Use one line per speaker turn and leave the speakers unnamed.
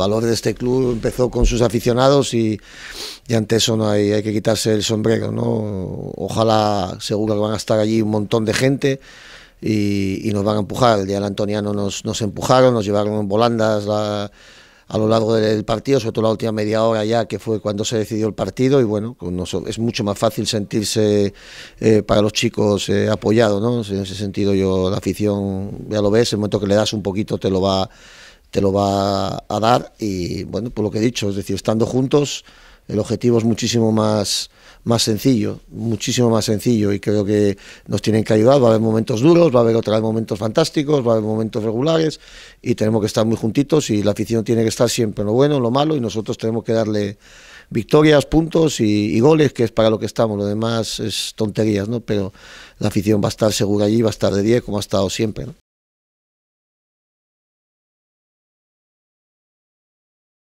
valor de este club empezó con sus aficionados y, ante eso no hay, hay que quitarse el sombrero. ¿no? Ojalá, seguro que van a estar allí un montón de gente. Y, nos van a empujar. El día del Antoniano nos, nos empujaron, nos llevaron en volandas a lo largo del partido, sobre todo la última media hora ya, que fue cuando se decidió el partido. Y bueno, es mucho más fácil sentirse eh, para los chicos eh, apoyado, ¿no? En ese sentido, yo, la afición, ya lo ves, el momento que le das un poquito te lo va te lo va a dar y bueno, por lo que he dicho, es decir, estando juntos el objetivo es muchísimo más, más sencillo, muchísimo más sencillo y creo que nos tienen que ayudar. Va a haber momentos duros, va a haber otra vez momentos fantásticos, va a haber momentos regulares y tenemos que estar muy juntitos y la afición tiene que estar siempre en lo bueno, en lo malo y nosotros tenemos que darle victorias, puntos y, y goles, que es para lo que estamos. Lo demás es tonterías, ¿no? Pero la afición va a estar segura allí, va a estar de 10 como ha estado siempre, ¿no?